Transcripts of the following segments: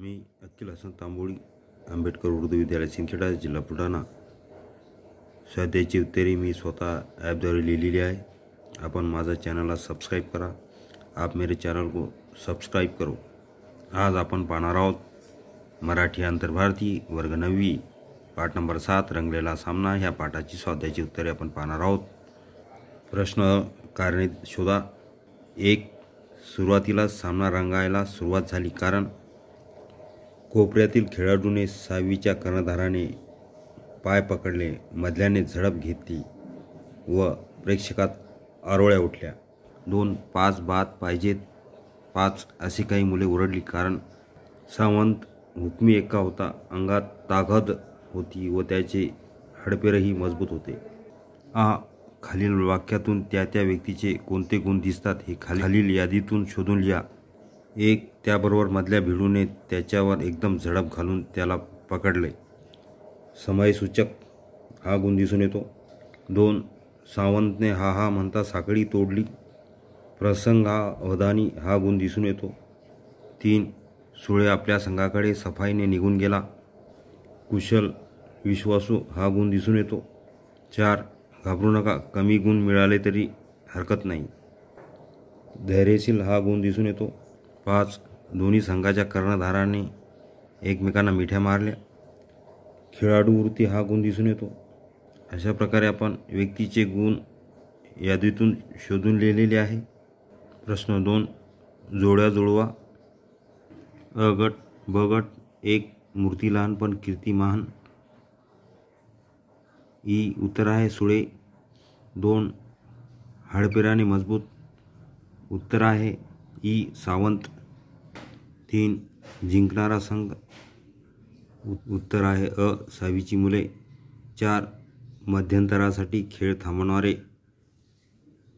मी अखिल हसन तांबोळी आंबेडकर उर्दू विद्यालय सिंदखेडा जिल्हा बुलढाणा सध्याची उत्तरे मी स्वतः ॲपद्वारे लिहिलेली आहे आपण माझा चॅनलला सबस्क्राईब करा आप मेरे चॅनल को सबस्क्राईब करो आज आपण पाहणार आहोत मराठी आंतरभारती वर्ग नववी पाठ नंबर सात रंगलेला सामना ह्या पाठाची स्वाध्याची उत्तरे आपण पाहणार आहोत प्रश्न कारणे शोधा एक सुरुवातीला सामना रंगायला सुरुवात झाली कारण कोपऱ्यातील खेळाडूने सावीच्या कर्णधाराने पाय पकडले मधल्याने झडप घेतली व प्रेक्षकात आरोळ्या उठल्या दोन पाच बात पाहिजेत पाच अशी काही मुले उरडली कारण सावंत हुकमी एका होता अंगात ताकद होती व त्याचे हडपेरही मजबूत होते आ खालील वाक्यातून त्या त्या व्यक्तीचे कोणते गुण दिसतात हे खाली खालील यादीतून शोधून लिहा एक त्याबरोबर मधल्या भिडूने त्याच्यावर एकदम झडप घालून त्याला पकडले समयसूचक हा गुण दिसून येतो दोन सावंतने हा हा म्हणता साखळी तोडली प्रसंग हा अवधानी हा गुण दिसून येतो तीन सुळे आपल्या संघाकडे सफाईने निघून गेला कुशल विश्वासू हा गुण दिसून येतो चार घाबरू नका कमी गुण मिळाले तरी हरकत नाही धैर्यशील हा गुण दिसून येतो पाच दोन्ही संघाच्या कर्णधाराने एकमेकांना मिठ्या मारल्या खेळाडू वृत्ती हा गुण दिसून येतो अशा प्रकारे आपण व्यक्तीचे गुण यादीतून शोधून लिहिलेले आहे प्रश्न दोन जोड्या जुळवा अ गट ब गट एक मूर्ती लहान पण कीर्ती महान ई उत्तर आहे सुळे दोन हाडपेराने मजबूत उत्तर आहे ई सावंत तीन जिंकणारा संघ उत्तर आहे अ सावीची मुले चार मध्यंतरासाठी खेळ थांबवणारे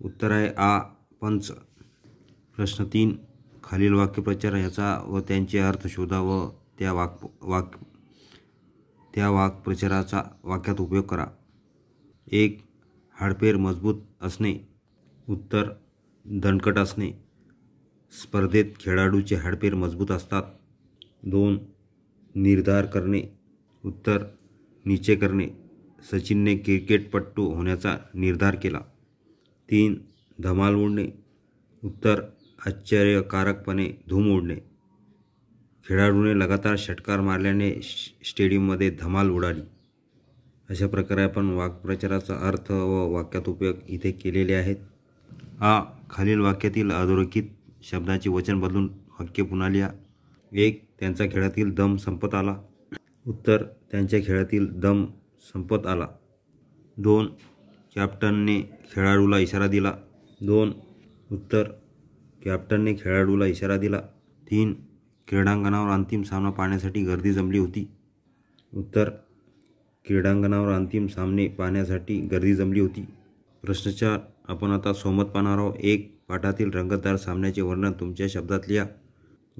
उत्तर आहे आ पंच प्रश्न तीन खालील वाक्यप्रचार ह्याचा व त्यांचे अर्थ शोधा व त्या वाक वाक त्या वाक्प्रचाराचा वाक्यात उपयोग करा एक हाडपेर मजबूत असणे उत्तर दणकट असणे स्पर्धेत खेळाडूचे हाडपेर मजबूत असतात दोन निर्धार करणे उत्तर नीचे करणे सचिनने क्रिकेटपट्टू होण्याचा निर्धार केला तीन धमाल उडणे उत्तर आश्चर्यकारकपणे धूम उडणे खेळाडूने लगातार षटकार मारल्याने स्टेडियममध्ये धमाल उडाली अशा प्रकारे आपण वाक्प्रचाराचा अर्थ व वाक्यात उपयोग इथे केलेले आहेत आ खालील वाक्यातील अधोरेखित शब्दाचे वचन बदलून वाक्य पुन्हा लिहा एक त्यांचा खेळातील दम संपत आला उत्तर त्यांच्या खेळातील दम संपत आला दोन कॅप्टनने खेळाडूला इशारा दिला दोन उत्तर कॅप्टनने खेळाडूला इशारा दिला तीन क्रीडांगणावर अंतिम सामना पाहण्यासाठी गर्दी जमली होती उत्तर क्रीडांगणावर अंतिम सामने पाहण्यासाठी गर्दी जमली होती प्रश्नचार आपण आता सोमत पाहणार आहोत एक पाठातील रंगतदार सामन्याचे वर्णन तुमच्या शब्दात लिहा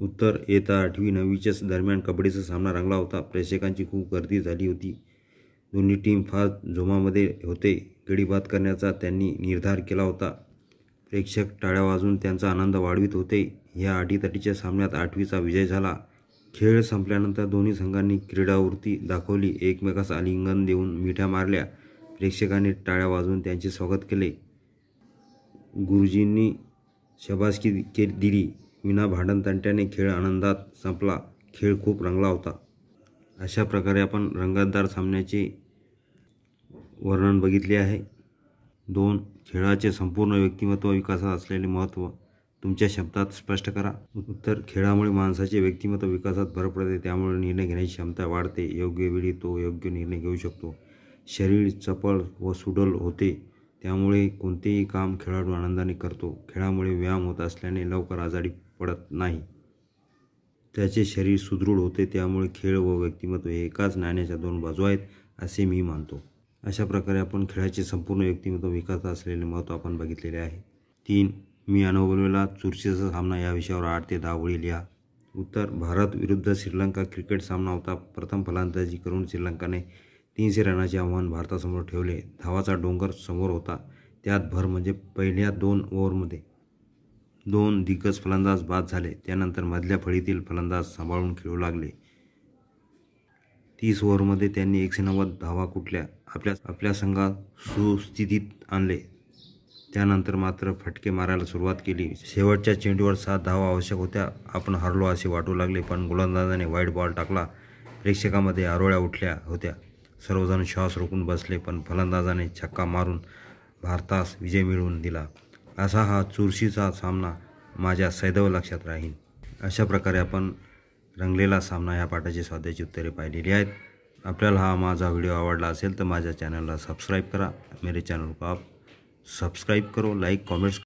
उत्तर येता आठवी नववीच्याच दरम्यान कबड्डीचा सामना रंगला होता प्रेक्षकांची खूप गर्दी झाली होती दोन्ही टीम फार जोमामध्ये होते गडी करण्याचा त्यांनी निर्धार केला होता प्रेक्षक टाळ्या वाजून त्यांचा आनंद वाढवित होते ह्या आटीतटीच्या सामन्यात आठवीचा विजय झाला खेळ संपल्यानंतर दोन्ही संघांनी क्रीडावृत्ती दाखवली एकमेकास आलिंगन देऊन मिठ्या मारल्या प्रेक्षकांनी टाळ्या वाजून त्यांचे स्वागत केले गुरुजींनी शबासकी के दिली विना भांडणतंट्याने खेळ आनंदात संपला खेळ खूप रंगला होता अशा प्रकारे आपण रंगतदार सामन्याचे वर्णन बघितले आहे दोन खेळाचे संपूर्ण व्यक्तिमत्व विकासात असलेले महत्त्व तुमच्या शब्दात स्पष्ट करा उत्तर खेळामुळे माणसाचे व्यक्तिमत्व विकासात भर पडते त्यामुळे निर्णय घेण्याची क्षमता वाढते योग्य वेळी तो योग्य निर्णय घेऊ शकतो शरीर चपळ व सुडल होते त्यामुळे कोणतेही काम खेळाडू आनंदाने करतो खेळामुळे व्यायाम होत असल्याने लवकर आजारी पडत नाही त्याचे शरीर सुदृढ होते त्यामुळे खेळ व व्यक्तिमत्व हे एकाच नाण्याच्या दोन बाजू आहेत असे मी मानतो अशा प्रकारे आपण खेळाचे संपूर्ण व्यक्तिमत्व विकास असलेले महत्त्व आपण बघितलेले आहे तीन मी अनुभवलेला चुरशीचा सामना या विषयावर आठ ते दहा ओळी लिहा उत्तर भारत विरुद्ध श्रीलंका क्रिकेट सामना होता प्रथम फलंदाजी करून श्रीलंकाने तीनशे रनाचे आव्हान भारतासमोर ठेवले धावाचा डोंगर समोर होता त्यात भर म्हणजे पहिल्या दोन ओव्हरमध्ये दोन दिग्गज फलंदाज बाद झाले त्यानंतर मधल्या फळीतील फलंदाज सांभाळून खेळू लागले तीस ओव्हरमध्ये त्यांनी एकशे नव्वद धावा कुठल्या आपल्या आपल्या संघात सुस्थितीत आणले त्यानंतर मात्र फटके मारायला सुरुवात केली शेवटच्या चेंडूवर सात धावा आवश्यक होत्या आपण हरलो असे वाटू लागले पण गोलंदाजाने वाईट बॉल टाकला प्रेक्षकामध्ये आरोळ्या उठल्या होत्या सर्वजण श्वास रोखून बसले पण फलंदाजाने छक्का मारून भारतास विजय मिळवून दिला असा हा चुरशीचा सामना माझ्या सैदव लक्षात राहील अशा प्रकारे आपण रंगलेला सामना ह्या पाठाची स्वाध्याची उत्तरे पाहिलेली आहेत आपल्याला हा माझा व्हिडिओ आवडला असेल तर माझ्या चॅनलला सबस्क्राईब करा मेरे चॅनल को आप सबस्क्राईब करो लाईक कॉमेंट्स